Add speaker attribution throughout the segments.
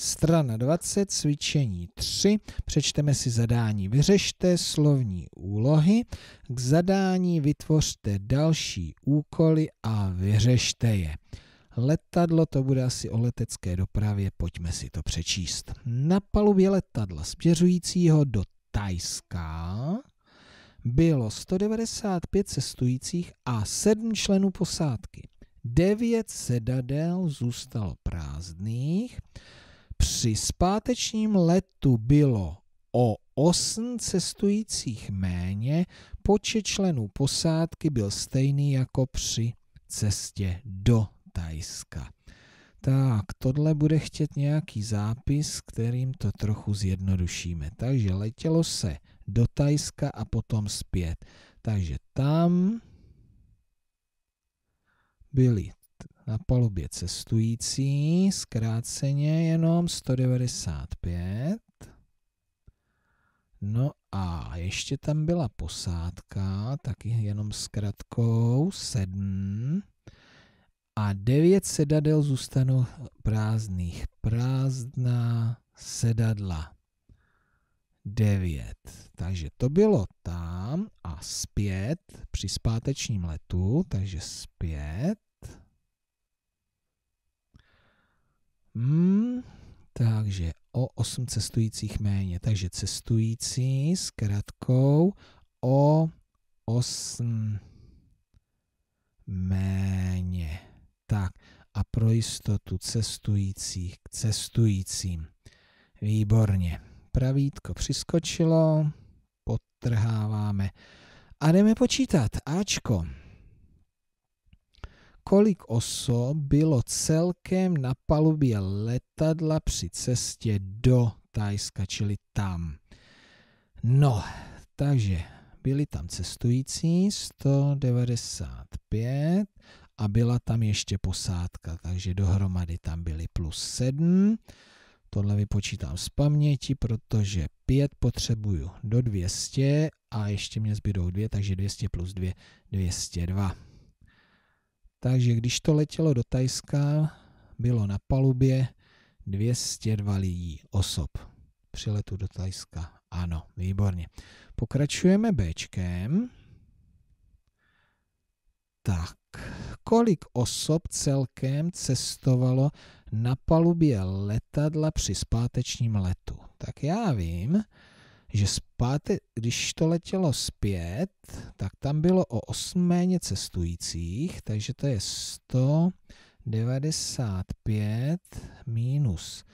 Speaker 1: Strana 20, cvičení 3. Přečteme si zadání. Vyřešte slovní úlohy. K zadání vytvořte další úkoly a vyřešte je. Letadlo, to bude asi o letecké dopravě, pojďme si to přečíst. Na palubě letadla směřujícího do Tajska bylo 195 cestujících a 7 členů posádky. 9 sedadel zůstalo prázdných při zpátečním letu bylo o 8 cestujících méně, počet členů posádky byl stejný jako při cestě do Tajska. Tak, tohle bude chtět nějaký zápis, kterým to trochu zjednodušíme. Takže letělo se do Tajska a potom zpět. Takže tam byly na palubě cestující, zkráceně jenom 195. No a ještě tam byla posádka, taky jenom s kratkou 7. A 9 sedadel zůstanou prázdných. Prázdná sedadla. 9. Takže to bylo tam a zpět při zpátečním letu, takže zpět Hmm, takže o 8 cestujících méně. Takže cestující s kratkou o 8 méně. Tak a pro jistotu cestujících k cestujícím. Výborně. Pravítko přiskočilo, podtrháváme. A jdeme počítat. Ačko kolik osob bylo celkem na palubě letadla při cestě do Tajska, čili tam. No, takže byli tam cestující 195 a byla tam ještě posádka, takže dohromady tam byly plus 7. Tohle vypočítám z paměti, protože 5 potřebuju do 200 a ještě mě zbydou 2, takže 200 plus 2, 202. Takže když to letělo do Tajska, bylo na palubě 202 lidí, osob. Při letu do Tajska. Ano, výborně. Pokračujeme Bčkem. Tak, kolik osob celkem cestovalo na palubě letadla při zpátečním letu? Tak já vím, že zpáte, když to letělo zpět, tak tam bylo o 8 méně cestujících, takže to je 195 minus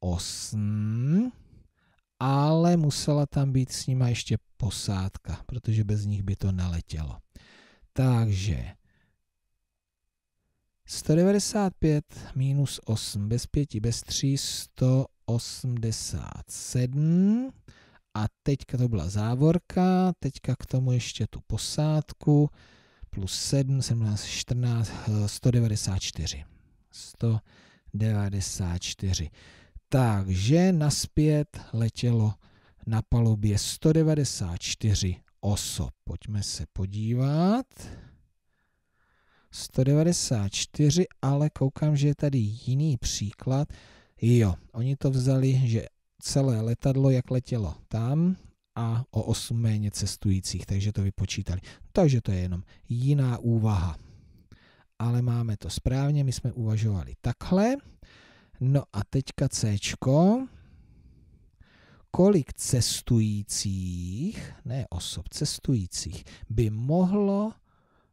Speaker 1: 8, ale musela tam být s nima ještě posádka, protože bez nich by to neletělo. Takže 195 minus 8 bez 5 bez 3 187 a teďka to byla závorka, teďka k tomu ještě tu posádku, plus 7, 17, 14, 194. 194. Takže naspět letělo na palubě 194 osob. Pojďme se podívat. 194, ale koukám, že je tady jiný příklad. Jo, oni to vzali, že celé letadlo, jak letělo tam a o 8 méně cestujících, takže to vypočítali. Takže to je jenom jiná úvaha. Ale máme to správně, my jsme uvažovali takhle. No a teďka C. Kolik cestujících, ne osob, cestujících, by mohlo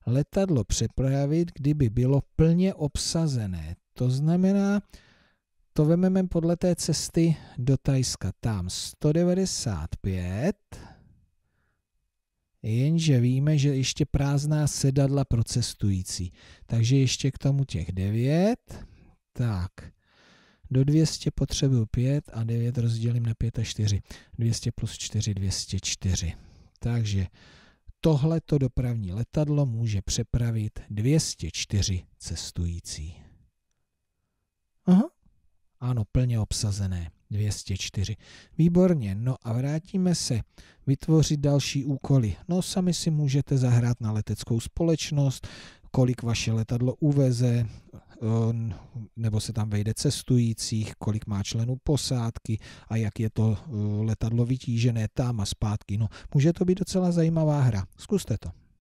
Speaker 1: letadlo přepravit, kdyby bylo plně obsazené. To znamená, to vememe podle té cesty do Tajska. Tam 195, jenže víme, že ještě prázdná sedadla pro cestující. Takže ještě k tomu těch 9. Tak, do 200 potřebuju 5 a 9 rozdělím na 5 a 4. 200 plus 4, 204. Takže tohleto dopravní letadlo může přepravit 204 cestující. Ano, plně obsazené. 204. Výborně, no a vrátíme se vytvořit další úkoly. No sami si můžete zahrát na leteckou společnost, kolik vaše letadlo uveze, eh, nebo se tam vejde cestujících, kolik má členů posádky a jak je to eh, letadlo vytížené tam a zpátky. No, může to být docela zajímavá hra. Zkuste to.